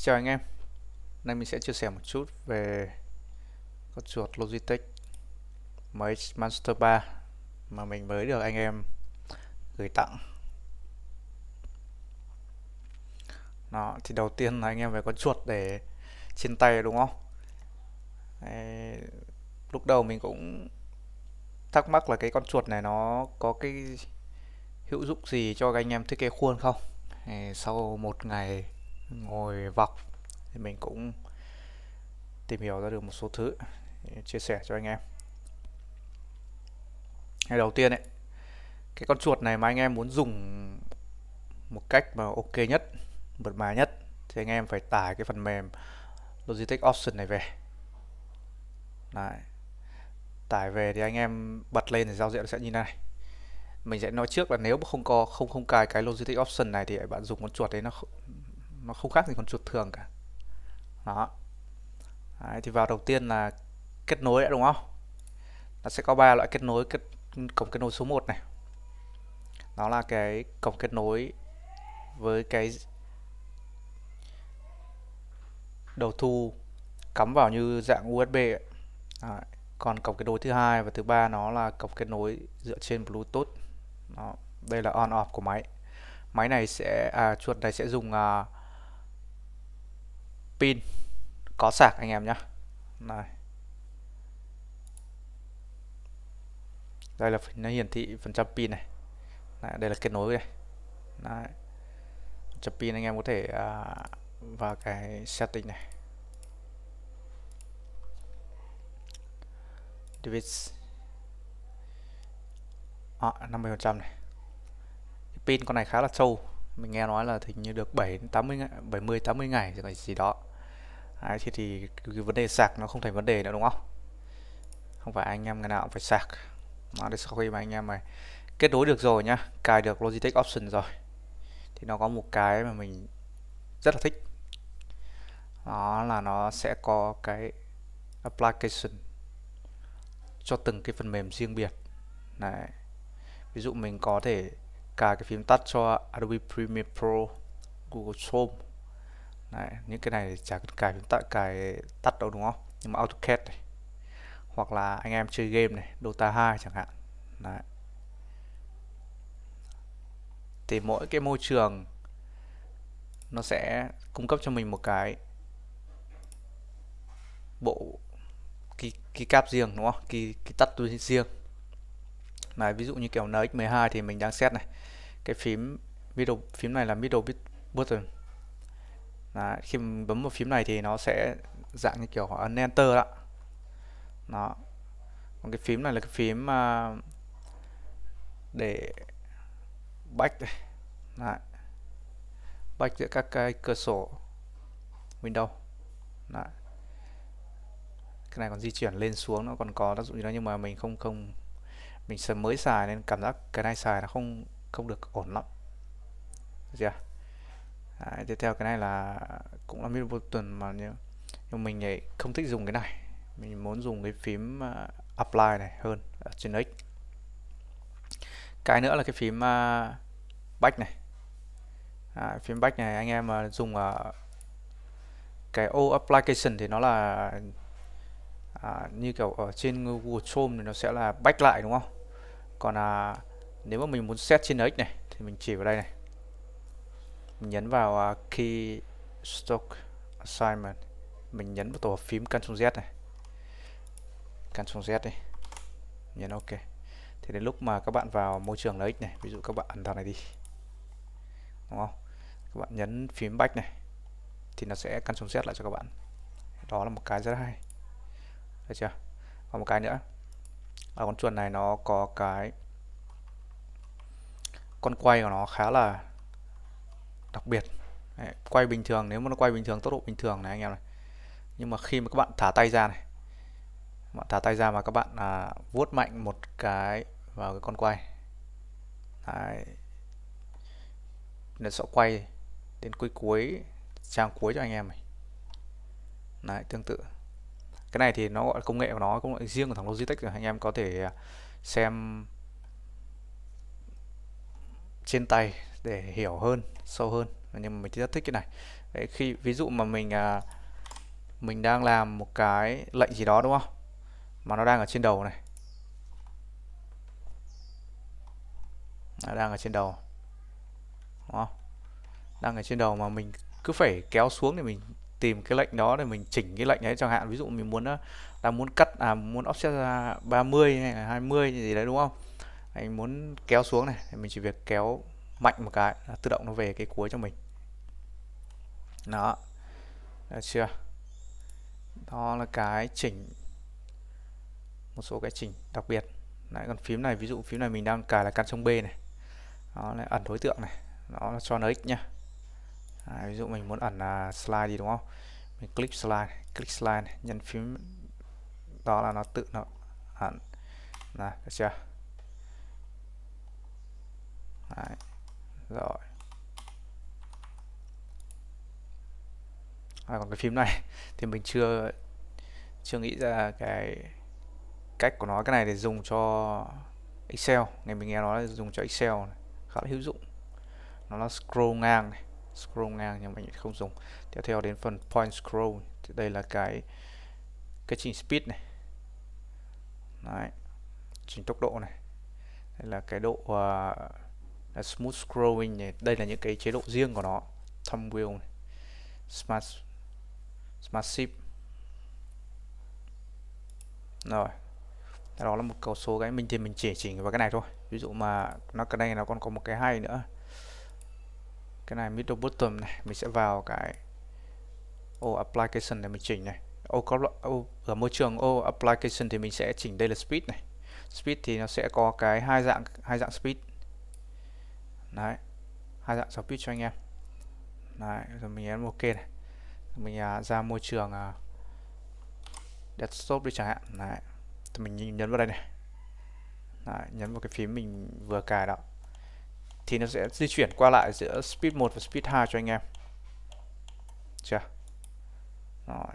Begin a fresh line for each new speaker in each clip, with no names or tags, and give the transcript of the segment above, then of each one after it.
Xin chào anh em Nay mình sẽ chia sẻ một chút về con chuột Logitech MX Monster 3 mà mình mới được anh em gửi tặng Đó, thì đầu tiên là anh em phải có chuột để trên tay đúng không lúc đầu mình cũng thắc mắc là cái con chuột này nó có cái hữu dụng gì cho các anh em thiết kế khuôn không sau một ngày ngồi vọc thì mình cũng tìm hiểu ra được một số thứ chia sẻ cho anh em Ngày đầu tiên ấy, cái con chuột này mà anh em muốn dùng một cách mà ok nhất mượt mà nhất thì anh em phải tải cái phần mềm Logitech Option này về Đấy. tải về thì anh em bật lên thì giao diện sẽ như này mình sẽ nói trước là nếu mà không có không không cài cái Logitech Option này thì bạn dùng con chuột đấy nó nó không khác gì con chuột thường cả đó Đấy, thì vào đầu tiên là kết nối đã đúng không nó sẽ có ba loại kết nối kết cổng kết nối số 1 này đó là cái cổng kết nối với cái đầu thu cắm vào như dạng USB Đấy. còn cổng kết nối thứ hai và thứ ba nó là cổng kết nối dựa trên Bluetooth đó. đây là on off của máy máy này sẽ à, chuột này sẽ dùng à, pin có sạc anh em nhé này đây là nó hiển thị phần trăm pin này Đấy, đây là kết nối này Đấy. pin anh em có thể à, vào cái setting này device à, 50 trăm này pin con này khá là sâu mình nghe nói là thì như được 7 80 70 80 ngày gì đó Đấy, thì, thì cái vấn đề sạc nó không thành vấn đề nữa đúng không không phải anh em ngày nào cũng phải sạc mà để sau khi mà anh em này kết nối được rồi nhá cài được Logitech option rồi thì nó có một cái mà mình rất là thích đó là nó sẽ có cái application cho từng cái phần mềm riêng biệt này ví dụ mình có thể cài cái phím tắt cho Adobe Premiere Pro Google Chrome Đấy, những cái này chả cần cài chúng ta cài tắt đâu đúng không nhưng mà AutoCAD này hoặc là anh em chơi game này Dota 2 chẳng hạn Đấy. thì mỗi cái môi trường nó sẽ cung cấp cho mình một cái bộ key ký cáp riêng đúng không key key tắt tôi riêng này ví dụ như kiểu NX12 thì mình đang set này cái phím middle phím này là middle button Đấy, khi mình bấm vào phím này thì nó sẽ dạng như kiểu ấn enter đó nó còn cái phím này là cái phím uh, để back đây. Đấy. back giữa các cái cửa sổ Windows, Đấy. cái này còn di chuyển lên xuống nó còn có tác dụng gì đó nhưng mà mình không không mình mới xài nên cảm giác cái này xài nó không không được ổn lắm được chưa Đấy, tiếp theo cái này là cũng là mid button mà nhưng, nhưng mình lại không thích dùng cái này mình muốn dùng cái phím uh, apply này hơn ở trên x cái nữa là cái phím uh, à, back này à, phím back này anh em uh, dùng uh, cái ô application thì nó là à, như kiểu ở trên Google Chrome thì nó sẽ là back lại đúng không còn là nếu mà mình muốn set trên x này thì mình chỉ vào đây này nhấn vào à, key stroke assignment mình nhấn vào tổ hợp phím Ctrl Z này Ctrl Z đi nhấn OK thì đến lúc mà các bạn vào môi trường lấy ích này ví dụ các bạn ẩn thằng này đi đúng không các bạn nhấn phím back này thì nó sẽ Ctrl Z lại cho các bạn đó là một cái rất hay được chưa còn một cái nữa ở con chuột này nó có cái con quay của nó khá là đặc biệt Đấy, quay bình thường nếu mà nó quay bình thường tốc độ bình thường này anh em này nhưng mà khi mà các bạn thả tay ra này bạn thả tay ra mà các bạn à, vuốt mạnh một cái vào cái con quay Đấy. nó sẽ quay đến cuối cuối trang cuối cho anh em này Đấy, tương tự cái này thì nó gọi công nghệ của nó cũng riêng của thằng Logitech rồi anh em có thể à, xem trên tay để hiểu hơn sâu hơn nhưng mà mình rất thích cái này Đấy, khi ví dụ mà mình à, mình đang làm một cái lệnh gì đó đúng không mà nó đang ở trên đầu này nó đang ở trên đầu đúng không đang ở trên đầu mà mình cứ phải kéo xuống để mình tìm cái lệnh đó để mình chỉnh cái lệnh đấy chẳng hạn ví dụ mình muốn à, đang muốn cắt à muốn offset ra 30 hay là 20 gì đấy đúng không anh muốn kéo xuống này mình chỉ việc kéo mạnh một cái là tự động nó về cái cuối cho mình đó được chưa đó là cái chỉnh một số cái chỉnh đặc biệt lại còn phím này ví dụ phím này mình đang cài là căn sông B này nó lại ẩn đối tượng này nó cho nó x nhá à, ví dụ mình muốn ẩn là slide gì đúng không mình click slide click slide này, nhấn phím đó là nó tự nó ẩn là được chưa Đấy rồi à, còn cái phím này thì mình chưa chưa nghĩ ra cái cách của nó cái này để dùng cho Excel ngày mình nghe nói là dùng cho Excel này. khá là hữu dụng nó là scroll ngang này scroll ngang nhưng mình không dùng tiếp theo đến phần point scroll thì đây là cái cái chỉnh speed này Đấy. chỉnh tốc độ này đây là cái độ uh, là smooth scrolling này đây là những cái chế độ riêng của nó thumb wheel này. smart smart ship rồi đó là một cầu số cái mình thì mình chỉ chỉnh vào cái này thôi ví dụ mà nó cái này nó còn có một cái hay nữa cái này middle bottom này mình sẽ vào cái ô oh, application để mình chỉnh này ô oh, có ô, oh, ở môi trường ô application thì mình sẽ chỉnh đây là speed này speed thì nó sẽ có cái hai dạng hai dạng speed đấy hai dạng sáu bit cho anh em đấy rồi mình nhấn ok này mình à, ra môi trường à, desktop đi chẳng hạn đấy thì mình nhấn vào đây này đấy, nhấn vào cái phím mình vừa cài đó thì nó sẽ di chuyển qua lại giữa speed 1 và speed 2 cho anh em chưa rồi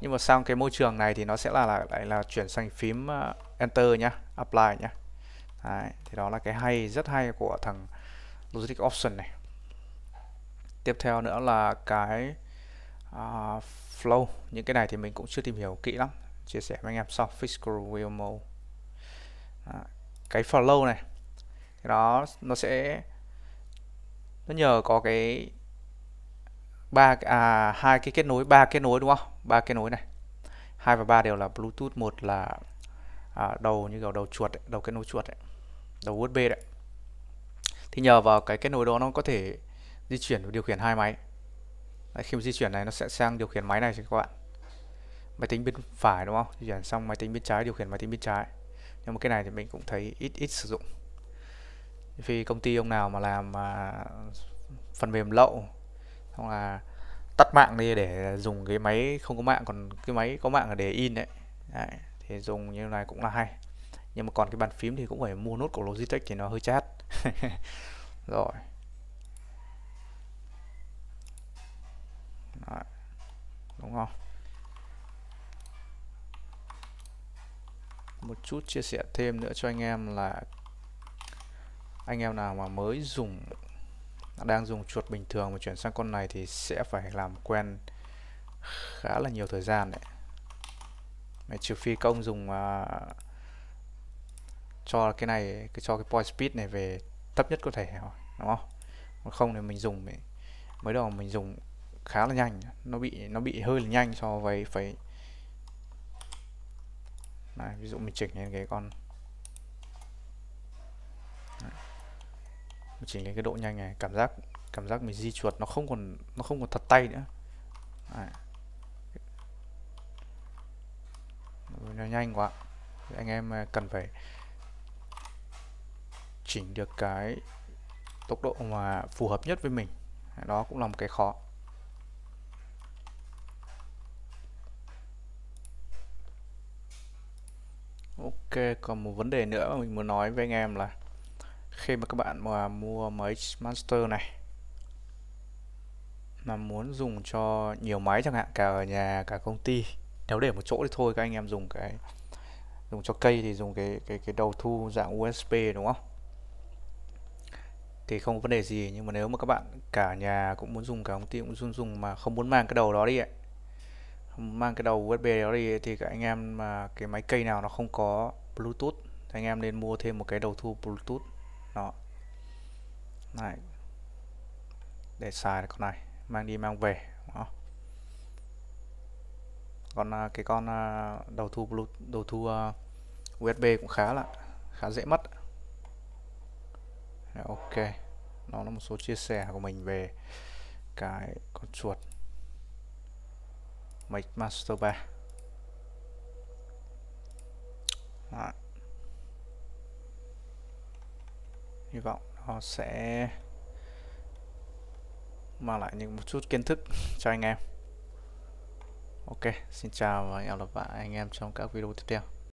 nhưng mà sang cái môi trường này thì nó sẽ là lại là, là chuyển sang phím uh, enter nhá apply nhá Đấy, thì đó là cái hay rất hay của thằng logistic option này tiếp theo nữa là cái uh, flow những cái này thì mình cũng chưa tìm hiểu kỹ lắm chia sẻ với anh em sau fiscal wheel mode à, cái flow này thì đó nó sẽ nó nhờ có cái ba à hai cái kết nối ba kết nối đúng không ba kết nối này hai và ba đều là bluetooth một là à, đầu như kiểu đầu chuột ấy, đầu kết nối chuột ấy, đầu usb đấy thì nhờ vào cái kết nối đó nó có thể di chuyển và điều khiển hai máy Đấy, khi mà di chuyển này nó sẽ sang điều khiển máy này cho các bạn máy tính bên phải đúng không di chuyển sang máy tính bên trái điều khiển máy tính bên trái nhưng mà cái này thì mình cũng thấy ít ít sử dụng vì công ty ông nào mà làm mà phần mềm lậu hoặc là tắt mạng đi để dùng cái máy không có mạng còn cái máy có mạng là để in đấy, đấy thì dùng như này cũng là hay nhưng mà còn cái bàn phím thì cũng phải mua nốt của Logitech thì nó hơi chát rồi Đấy. đúng không một chút chia sẻ thêm nữa cho anh em là anh em nào mà mới dùng đang dùng chuột bình thường mà chuyển sang con này thì sẽ phải làm quen khá là nhiều thời gian đấy Mày trừ phi công dùng uh, cho cái này cái cho cái point speed này về thấp nhất có thể đúng không không thì mình dùng mới, đầu mình dùng khá là nhanh nó bị nó bị hơi là nhanh so với phải Đấy, ví dụ mình chỉnh lên cái con mình chỉnh lên cái độ nhanh này cảm giác cảm giác mình di chuột nó không còn nó không còn thật tay nữa Đấy. nó nhanh quá anh em à, cần phải chỉnh được cái tốc độ mà phù hợp nhất với mình đó cũng là một cái khó Ok còn một vấn đề nữa mà mình muốn nói với anh em là khi mà các bạn mà mua máy master này mà muốn dùng cho nhiều máy chẳng hạn cả ở nhà cả công ty nếu để một chỗ thì thôi các anh em dùng cái dùng cho cây thì dùng cái cái cái đầu thu dạng USB đúng không thì không có vấn đề gì nhưng mà nếu mà các bạn cả nhà cũng muốn dùng cả công ty cũng muốn dùng mà không muốn mang cái đầu đó đi ấy, mang cái đầu USB đó đi thì các anh em mà cái máy cây nào nó không có Bluetooth thì anh em nên mua thêm một cái đầu thu Bluetooth nó này để xài con này mang đi mang về đó. còn à, cái con à, đầu thu Bluetooth đầu thu à, USB cũng khá là khá dễ mất Dạ, ok nó là một số chia sẻ của mình về cái con chuột mạch Master 3 Đó. hy vọng nó sẽ mang lại những một chút kiến thức cho anh em ok xin chào và hẹn gặp lại anh em trong các video tiếp theo